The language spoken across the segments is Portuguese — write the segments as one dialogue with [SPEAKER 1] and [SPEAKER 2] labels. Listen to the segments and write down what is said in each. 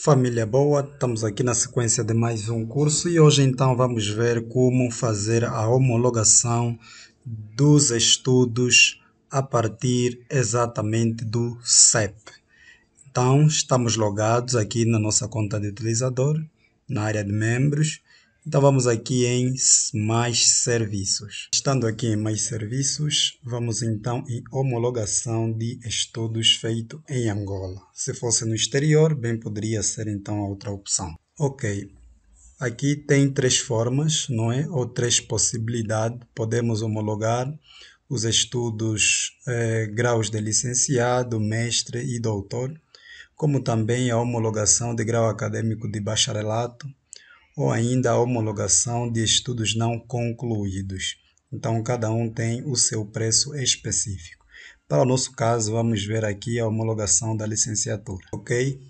[SPEAKER 1] Família boa, estamos aqui na sequência de mais um curso e hoje então vamos ver como fazer a homologação dos estudos a partir exatamente do CEP. Então, estamos logados aqui na nossa conta de utilizador, na área de membros, então vamos aqui em mais serviços. Estando aqui em mais serviços, vamos então em homologação de estudos feitos em Angola. Se fosse no exterior, bem poderia ser então a outra opção. Ok, aqui tem três formas, não é? Ou três possibilidades. Podemos homologar os estudos eh, graus de licenciado, mestre e doutor, como também a homologação de grau acadêmico de bacharelato ou ainda a homologação de estudos não concluídos. Então, cada um tem o seu preço específico. Para o nosso caso, vamos ver aqui a homologação da licenciatura, ok?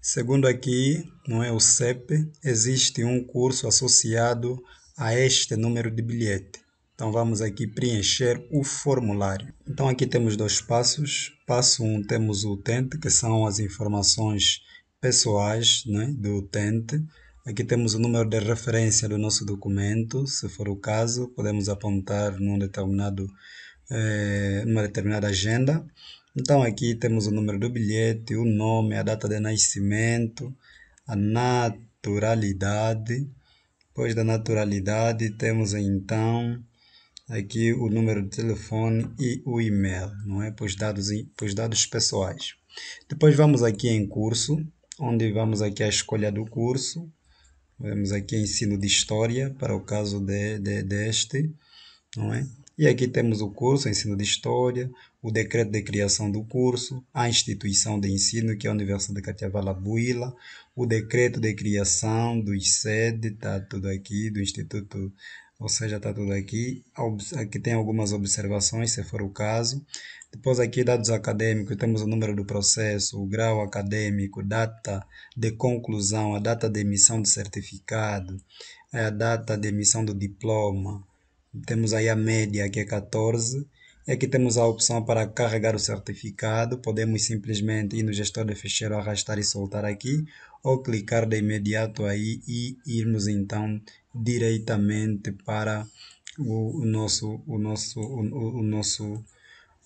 [SPEAKER 1] Segundo aqui, não é o CEP, existe um curso associado a este número de bilhete. Então vamos aqui preencher o formulário. Então aqui temos dois passos. Passo 1 um, temos o utente, que são as informações pessoais né, do utente. Aqui temos o número de referência do nosso documento, se for o caso, podemos apontar num determinado, eh, numa determinada agenda. Então aqui temos o número do bilhete, o nome, a data de nascimento, a naturalidade. Depois da naturalidade temos então aqui o número de telefone e o e-mail, não é? Para os dados, para os dados pessoais. Depois vamos aqui em curso, onde vamos aqui à escolha do curso Vemos aqui ensino de história para o caso de, de, deste, não é? E aqui temos o curso ensino de história, o decreto de criação do curso, a instituição de ensino que é a Universidade de Catiavala Buila, o decreto de criação do ICED, está tudo aqui, do Instituto ou seja, está tudo aqui. Aqui tem algumas observações, se for o caso. Depois aqui, dados acadêmicos, temos o número do processo, o grau acadêmico, data de conclusão, a data de emissão de certificado, é, a data de emissão do diploma. Temos aí a média, que é 14, Aqui é temos a opção para carregar o certificado, podemos simplesmente ir no gestor de ficheiro, arrastar e soltar aqui, ou clicar de imediato aí e irmos então diretamente para o nosso, o nosso, o, o nosso,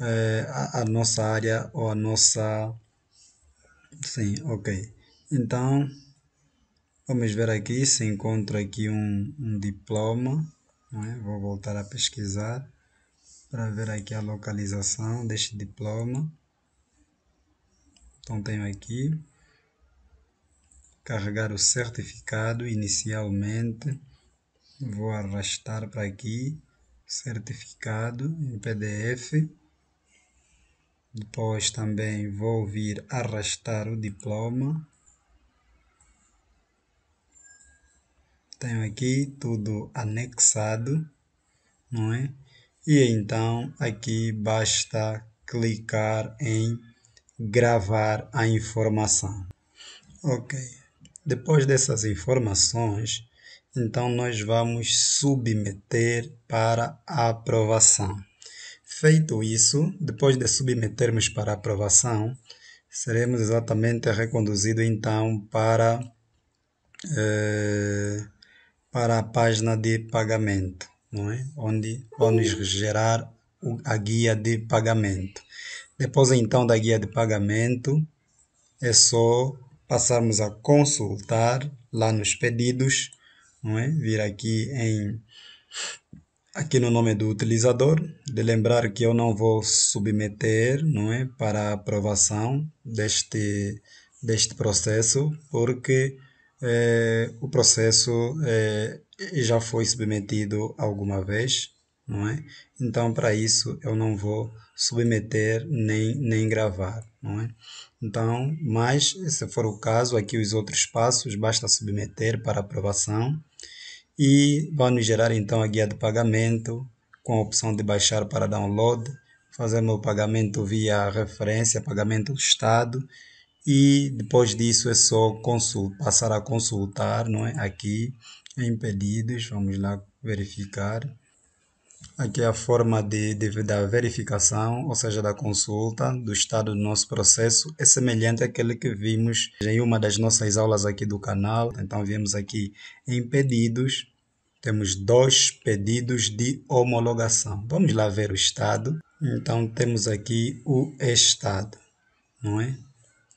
[SPEAKER 1] é, a, a, nossa área ou a nossa, sim, ok. Então, vamos ver aqui se encontra aqui um, um diploma, é? vou voltar a pesquisar para ver aqui a localização deste diploma. Então tenho aqui carregar o certificado inicialmente. Vou arrastar para aqui certificado em PDF. Depois também vou vir arrastar o diploma. Tenho aqui tudo anexado, não é? E então aqui basta clicar em gravar a informação. Ok, depois dessas informações, então nós vamos submeter para aprovação. Feito isso, depois de submetermos para aprovação, seremos exatamente reconduzidos então para, eh, para a página de pagamento não é? onde ao nos gerar a guia de pagamento. Depois então da guia de pagamento, é só passarmos a consultar lá nos pedidos, não é? vir aqui em aqui no nome do utilizador, de lembrar que eu não vou submeter, não é, para aprovação deste deste processo, porque é, o processo é, já foi submetido alguma vez, não é? Então, para isso, eu não vou submeter nem, nem gravar, não é? Então, mas, se for o caso, aqui os outros passos, basta submeter para aprovação e vai nos gerar, então, a guia de pagamento com a opção de baixar para download, fazer meu pagamento via referência, pagamento do Estado, e depois disso é só consulta, passar a consultar, não é? Aqui em é pedidos, vamos lá verificar. Aqui é a forma de, de, da verificação, ou seja, da consulta do estado do nosso processo, é semelhante àquele que vimos em uma das nossas aulas aqui do canal. Então, vimos aqui em pedidos, temos dois pedidos de homologação. Vamos lá ver o estado. Então, temos aqui o estado, não é?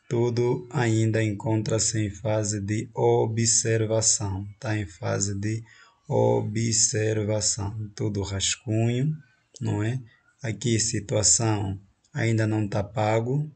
[SPEAKER 1] tudo ainda encontra-se em fase de observação, está em fase de observação, tudo rascunho, não é? Aqui situação ainda não está pago,